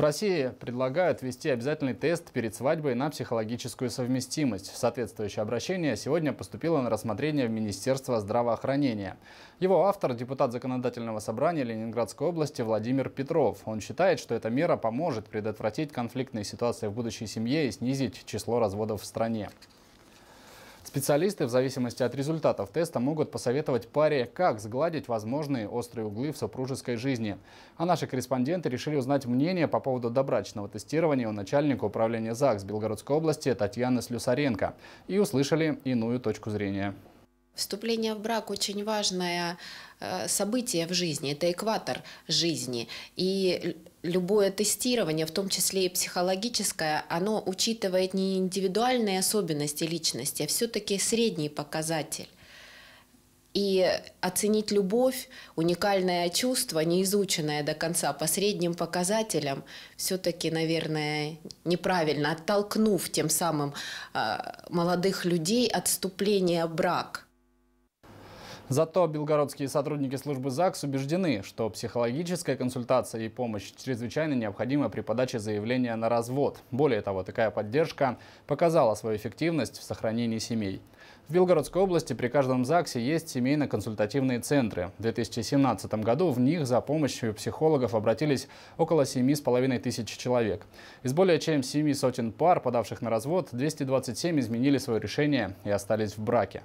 В России предлагают ввести обязательный тест перед свадьбой на психологическую совместимость. Соответствующее обращение сегодня поступило на рассмотрение в Министерство здравоохранения. Его автор – депутат Законодательного собрания Ленинградской области Владимир Петров. Он считает, что эта мера поможет предотвратить конфликтные ситуации в будущей семье и снизить число разводов в стране. Специалисты в зависимости от результатов теста могут посоветовать паре, как сгладить возможные острые углы в супружеской жизни. А наши корреспонденты решили узнать мнение по поводу добрачного тестирования у начальника управления ЗАГС Белгородской области Татьяны Слюсаренко и услышали иную точку зрения. Вступление в брак очень важное э, событие в жизни, это экватор жизни. И любое тестирование, в том числе и психологическое, оно учитывает не индивидуальные особенности личности, а все-таки средний показатель. И оценить любовь, уникальное чувство, не изученное до конца по средним показателям, все-таки, наверное, неправильно, оттолкнув тем самым э, молодых людей отступление в брак. Зато белгородские сотрудники службы ЗАГС убеждены, что психологическая консультация и помощь чрезвычайно необходима при подаче заявления на развод. Более того, такая поддержка показала свою эффективность в сохранении семей. В Белгородской области при каждом ЗАГСе есть семейно-консультативные центры. В 2017 году в них за помощью психологов обратились около 7,5 тысяч человек. Из более чем 7 сотен пар, подавших на развод, 227 изменили свое решение и остались в браке.